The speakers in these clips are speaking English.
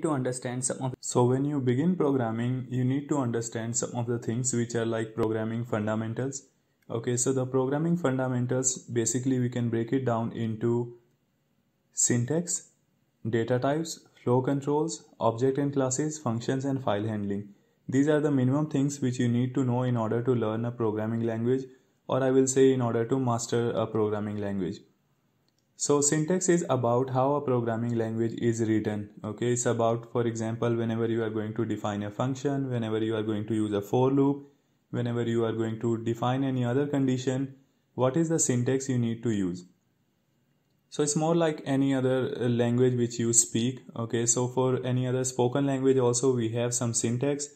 to understand some of so when you begin programming you need to understand some of the things which are like programming fundamentals okay so the programming fundamentals basically we can break it down into syntax data types flow controls object and classes functions and file handling these are the minimum things which you need to know in order to learn a programming language or i will say in order to master a programming language so syntax is about how a programming language is written okay it's about for example whenever you are going to define a function whenever you are going to use a for loop whenever you are going to define any other condition what is the syntax you need to use so it's more like any other uh, language which you speak okay so for any other spoken language also we have some syntax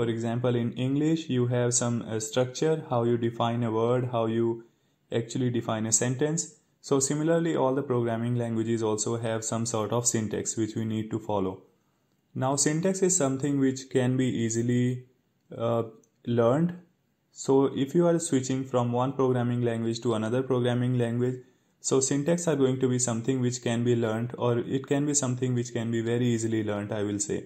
for example in english you have some uh, structure how you define a word how you actually define a sentence so similarly, all the programming languages also have some sort of syntax which we need to follow. Now syntax is something which can be easily uh, learned. So if you are switching from one programming language to another programming language, so syntax are going to be something which can be learned or it can be something which can be very easily learned, I will say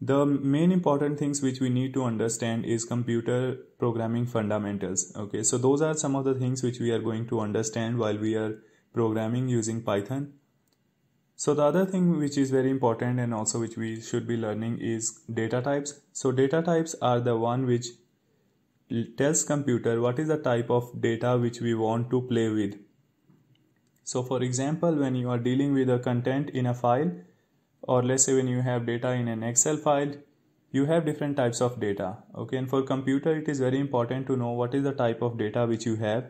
the main important things which we need to understand is computer programming fundamentals okay so those are some of the things which we are going to understand while we are programming using python so the other thing which is very important and also which we should be learning is data types so data types are the one which tells computer what is the type of data which we want to play with so for example when you are dealing with a content in a file or let's say when you have data in an excel file you have different types of data okay and for computer it is very important to know what is the type of data which you have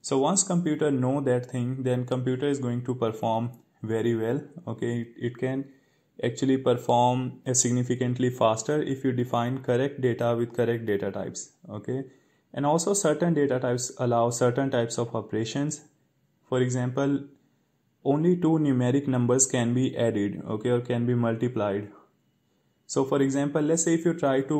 so once computer know that thing then computer is going to perform very well okay it can actually perform significantly faster if you define correct data with correct data types okay and also certain data types allow certain types of operations for example only two numeric numbers can be added okay or can be multiplied so for example let's say if you try to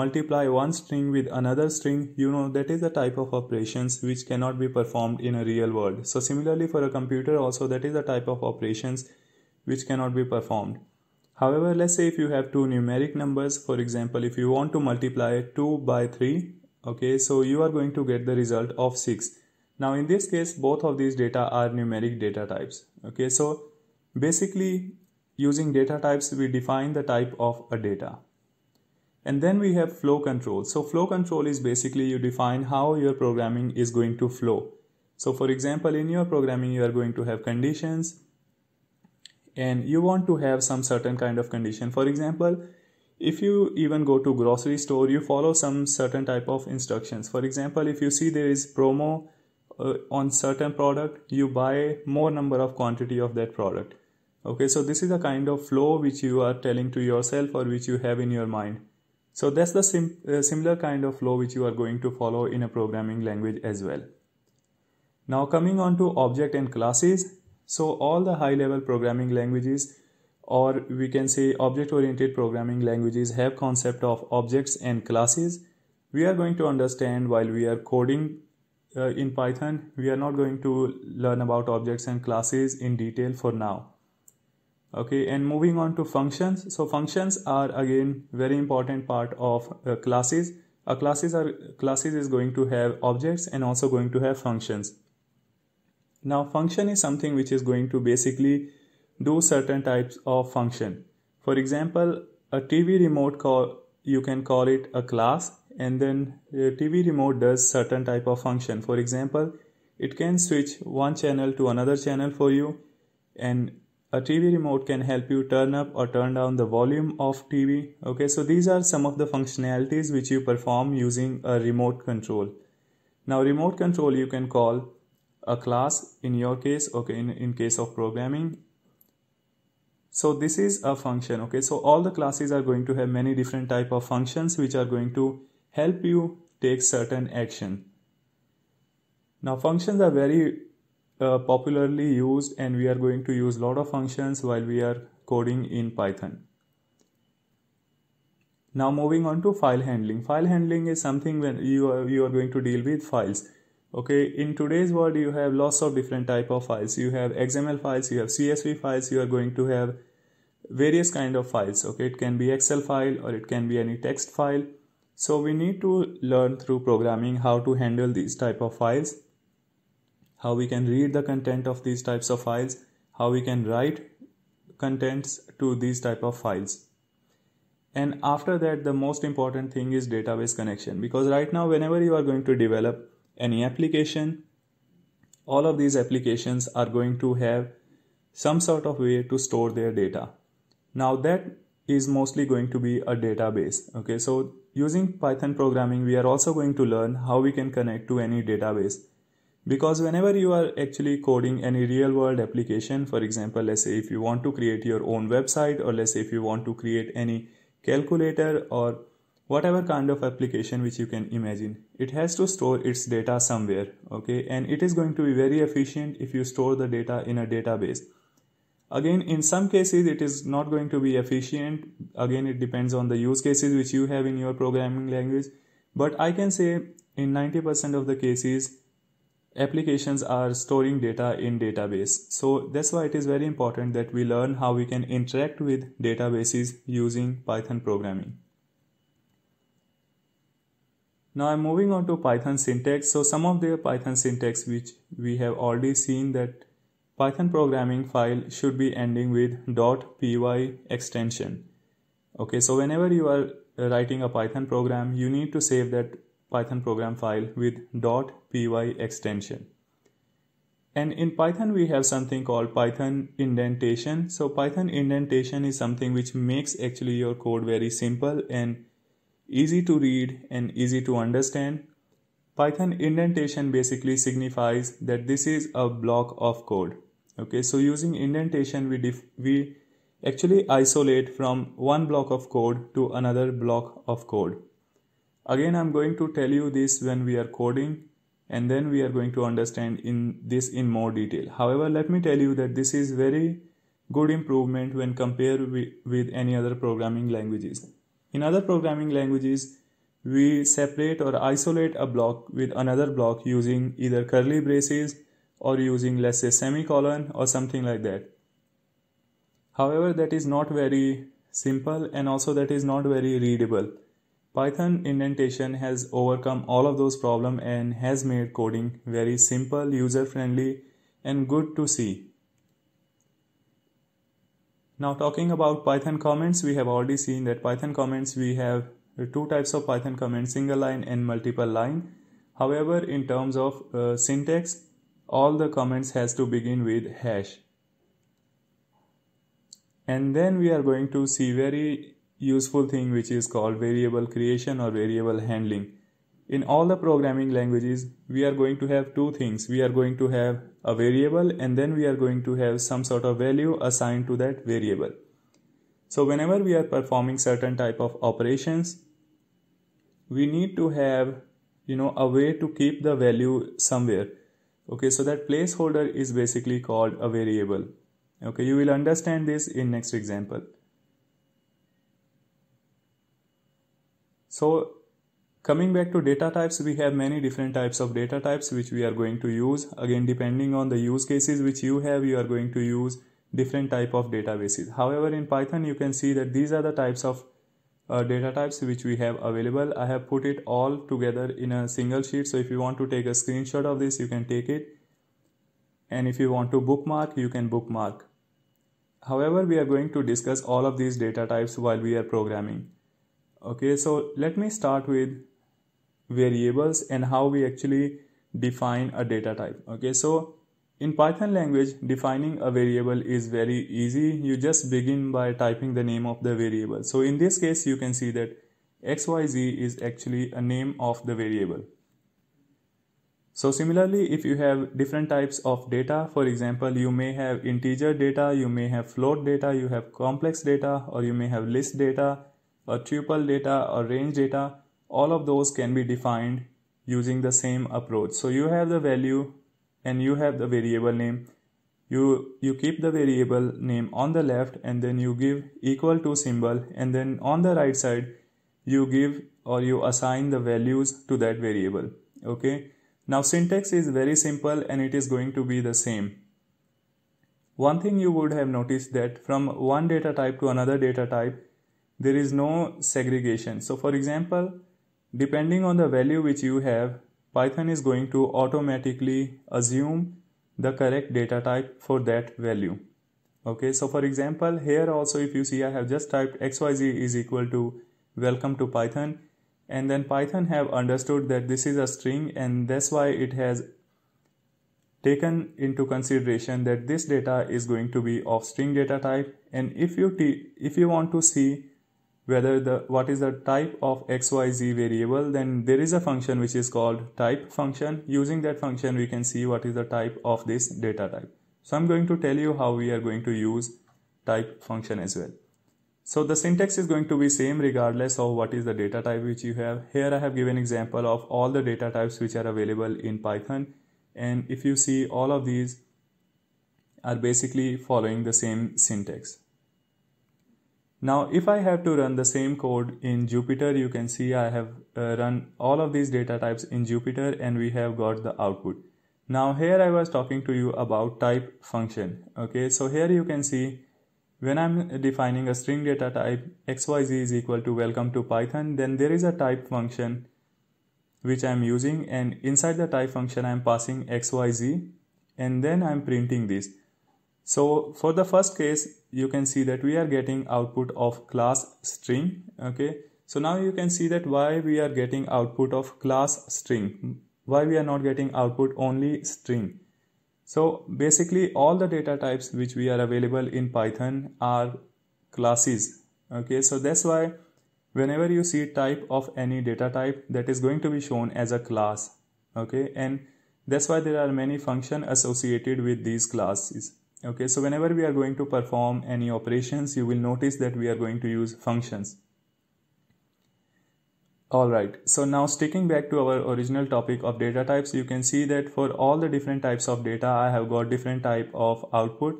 multiply one string with another string you know that is a type of operations which cannot be performed in a real world so similarly for a computer also that is a type of operations which cannot be performed however let's say if you have two numeric numbers for example if you want to multiply 2 by 3 okay so you are going to get the result of 6 now in this case, both of these data are numeric data types. Okay, so basically using data types, we define the type of a data. And then we have flow control. So flow control is basically you define how your programming is going to flow. So for example, in your programming, you are going to have conditions and you want to have some certain kind of condition. For example, if you even go to grocery store, you follow some certain type of instructions. For example, if you see there is promo uh, on certain product you buy more number of quantity of that product okay so this is a kind of flow which you are telling to yourself or which you have in your mind so that's the sim- uh, similar kind of flow which you are going to follow in a programming language as well now coming on to object and classes so all the high level programming languages or we can say object oriented programming languages have concept of objects and classes we are going to understand while we are coding uh, in Python, we are not going to learn about objects and classes in detail for now. Okay, and moving on to functions. So functions are again very important part of uh, classes. A classes are classes is going to have objects and also going to have functions. Now function is something which is going to basically do certain types of function. For example, a TV remote call you can call it a class and then a uh, TV remote does certain type of function. For example, it can switch one channel to another channel for you and a TV remote can help you turn up or turn down the volume of TV. Okay, so these are some of the functionalities which you perform using a remote control. Now remote control you can call a class in your case, okay, in, in case of programming. So this is a function, okay, so all the classes are going to have many different type of functions which are going to help you take certain action. Now functions are very uh, popularly used and we are going to use a lot of functions while we are coding in Python. Now moving on to file handling. File handling is something when you are, you are going to deal with files. Okay, in today's world you have lots of different type of files. You have XML files, you have CSV files, you are going to have various kind of files. Okay, it can be Excel file or it can be any text file so we need to learn through programming how to handle these type of files, how we can read the content of these types of files, how we can write contents to these type of files. And after that, the most important thing is database connection because right now, whenever you are going to develop any application, all of these applications are going to have some sort of way to store their data. Now that is mostly going to be a database. Okay, so using Python programming, we are also going to learn how we can connect to any database. Because whenever you are actually coding any real world application, for example, let's say if you want to create your own website, or let's say if you want to create any calculator or whatever kind of application which you can imagine it has to store its data somewhere okay and it is going to be very efficient if you store the data in a database again in some cases it is not going to be efficient again it depends on the use cases which you have in your programming language but i can say in 90% of the cases applications are storing data in database so that's why it is very important that we learn how we can interact with databases using python programming now i'm moving on to python syntax so some of the python syntax which we have already seen that Python programming file should be ending with .py extension. Okay, so whenever you are writing a Python program, you need to save that Python program file with .py extension. And in Python, we have something called Python indentation. So Python indentation is something which makes actually your code very simple and easy to read and easy to understand. Python indentation basically signifies that this is a block of code okay so using indentation we def- we actually isolate from one block of code to another block of code again i'm going to tell you this when we are coding and then we are going to understand in this in more detail however let me tell you that this is very good improvement when compared with, with any other programming languages in other programming languages we separate or isolate a block with another block using either curly braces or using let's say semicolon or something like that. However, that is not very simple and also that is not very readable. Python indentation has overcome all of those problems and has made coding very simple, user friendly, and good to see. Now talking about Python comments, we have already seen that Python comments we have two types of Python comments, single line and multiple line. However, in terms of uh, syntax, all the comments has to begin with hash and then we are going to see very useful thing which is called variable creation or variable handling in all the programming languages we are going to have two things we are going to have a variable and then we are going to have some sort of value assigned to that variable so whenever we are performing certain type of operations we need to have you know a way to keep the value somewhere okay so that placeholder is basically called a variable okay you will understand this in next example so coming back to data types we have many different types of data types which we are going to use again depending on the use cases which you have you are going to use different type of databases however in python you can see that these are the types of uh, data types which we have available i have put it all together in a single sheet so if you want to take a screenshot of this you can take it and if you want to bookmark you can bookmark however we are going to discuss all of these data types while we are programming okay so let me start with variables and how we actually define a data type okay so in Python language, defining a variable is very easy. You just begin by typing the name of the variable. So in this case, you can see that xyz is actually a name of the variable. So similarly, if you have different types of data, for example, you may have integer data, you may have float data, you have complex data, or you may have list data, or tuple data, or range data, all of those can be defined using the same approach. So you have the value and you have the variable name you you keep the variable name on the left and then you give equal to symbol and then on the right side you give or you assign the values to that variable okay now syntax is very simple and it is going to be the same one thing you would have noticed that from one data type to another data type there is no segregation so for example depending on the value which you have Python is going to automatically assume the correct data type for that value. Okay, so for example, here also if you see I have just typed xyz is equal to welcome to Python and then Python have understood that this is a string and that's why it has taken into consideration that this data is going to be of string data type and if you if you want to see whether the what is the type of xyz variable then there is a function which is called type function using that function we can see what is the type of this data type so i'm going to tell you how we are going to use type function as well so the syntax is going to be same regardless of what is the data type which you have. Here I have given example of all the data types which are available in Python. And if you see all of these are basically following the same syntax. Now if I have to run the same code in Jupyter, you can see I have uh, run all of these data types in Jupyter and we have got the output. Now here I was talking to you about type function. Okay, so here you can see when I'm defining a string data type xyz is equal to welcome to Python, then there is a type function which I'm using and inside the type function I'm passing xyz and then I'm printing this. So for the first case, you can see that we are getting output of class string. Okay. So now you can see that why we are getting output of class string. Why we are not getting output only string. So basically all the data types which we are available in Python are classes. Okay. So that's why whenever you see type of any data type that is going to be shown as a class. Okay. And that's why there are many function associated with these classes okay so whenever we are going to perform any operations you will notice that we are going to use functions Alright, so now sticking back to our original topic of data types, you can see that for all the different types of data, I have got different type of output.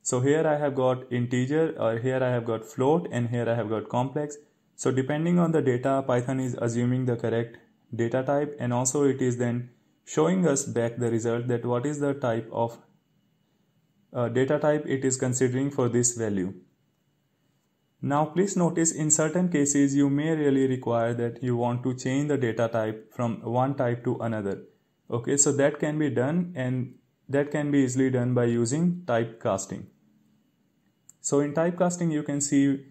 So here I have got integer or here I have got float and here I have got complex. So depending on the data, Python is assuming the correct data type and also it is then showing us back the result that what is the type of uh, data type it is considering for this value. Now please notice in certain cases you may really require that you want to change the data type from one type to another. Okay, so that can be done and that can be easily done by using typecasting. So in typecasting you can see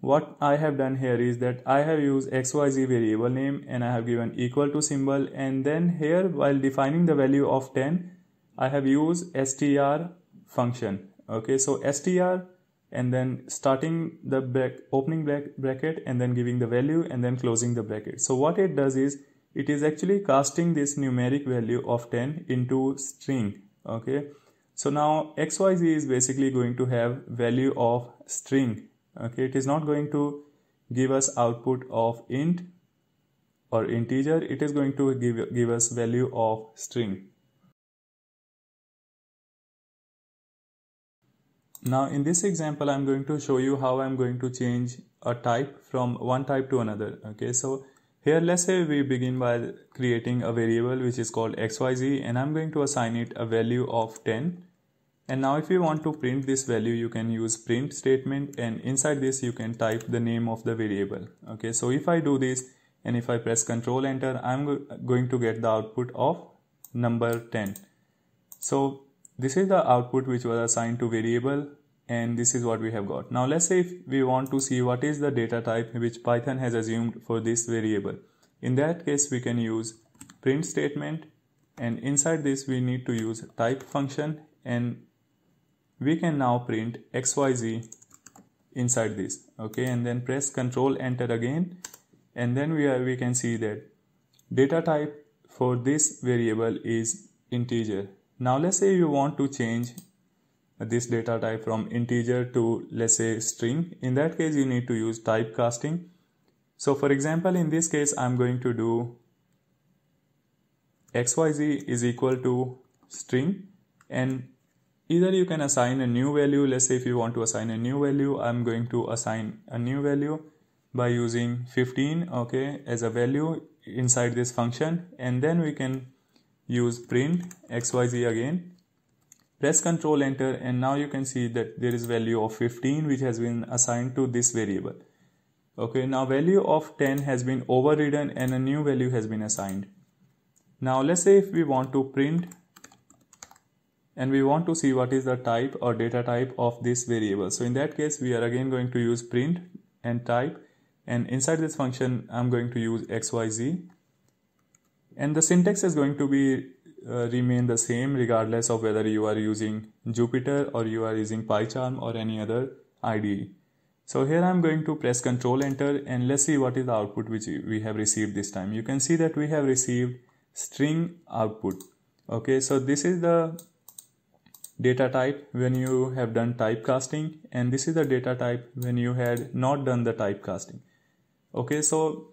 what I have done here is that I have used xyz variable name and I have given equal to symbol and then here while defining the value of 10 I have used str function okay so str and then starting the back, opening bracket and then giving the value and then closing the bracket so what it does is it is actually casting this numeric value of 10 into string okay so now xyz is basically going to have value of string okay it is not going to give us output of int or integer it is going to give, give us value of string Now in this example, I'm going to show you how I'm going to change a type from one type to another. Okay, so here let's say we begin by creating a variable which is called xyz and I'm going to assign it a value of 10. And now if you want to print this value, you can use print statement and inside this you can type the name of the variable. Okay, so if I do this and if I press control enter, I'm going to get the output of number 10. So this is the output which was assigned to variable and this is what we have got. Now let's say if we want to see what is the data type which Python has assumed for this variable. In that case we can use print statement and inside this we need to use type function and we can now print xyz inside this okay and then press control enter again and then we are we can see that data type for this variable is integer now let's say you want to change this data type from integer to let's say string. In that case you need to use typecasting. So for example in this case I'm going to do xyz is equal to string and either you can assign a new value let's say if you want to assign a new value I'm going to assign a new value by using 15 okay as a value inside this function and then we can use print xyz again press control enter and now you can see that there is value of 15 which has been assigned to this variable okay now value of 10 has been overridden and a new value has been assigned now let's say if we want to print and we want to see what is the type or data type of this variable so in that case we are again going to use print and type and inside this function i'm going to use xyz and the syntax is going to be uh, remain the same regardless of whether you are using Jupyter or you are using PyCharm or any other IDE. So here I'm going to press control enter and let's see what is the output which we have received this time. You can see that we have received string output. Okay, so this is the data type when you have done typecasting and this is the data type when you had not done the typecasting. Okay, so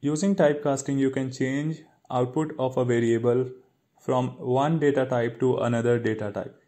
using typecasting you can change output of a variable from one data type to another data type.